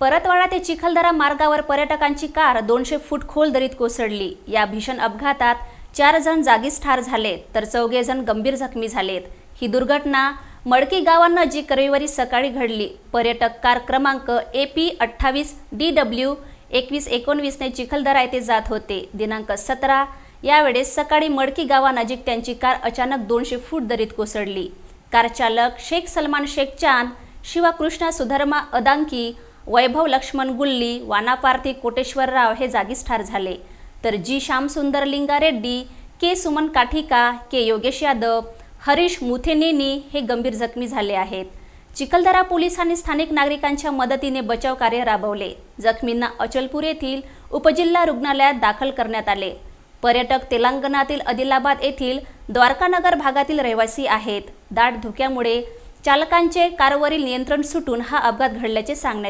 परतवाडा ते चिखलदरा मार्गावर पर्यटकांची कार दोनशे फूट खोल दरीत कोसळली या भीषण अपघातात चार जण जागीच ठार झाले तर चौघे जण गंभीर जखमी झालेत ही दुर्घटना मडकी गावांना जी रविवारी सकाळी घडली पर्यटक कार क्रमांक ए पी अठ्ठावीस डी डब्ल्यू एकवीस एकोणवीसने चिखलदरा येथे जात होते दिनांक सतरा यावेळेस सकाळी मडकी गावानजीक त्यांची कार अचानक दोनशे फूट दरीत कोसळली कार चालक शेख सलमान शेख चांद कृष्णा सुधर्मा अदांकी वैभव लक्ष्मण गुल्ली वानापार्थी कोटेश्वरराव हे जागीच ठार झाले तर जी श्यामसुंदर लिंगा रेड्डी के सुमन काठिका के योगेश यादव हरीश मुथेनेनी हे गंभीर जखमी झाले आहेत चिखलदरा पोलिसांनी स्थानिक नागरिकांच्या मदतीने बचाव कार्य राबवले जखमींना अचलपूर येथील उपजिल्हा रुग्णालयात दाखल करण्यात आले पर्यटक तेलंगणातील आदिलाबाद येथील द्वारकानगर भागातील रहिवासी आहेत दाट धुक्यामुळे चालकांचे कारवरील नियंत्रण सुटून हा अपघात घडल्याचे सांगण्यात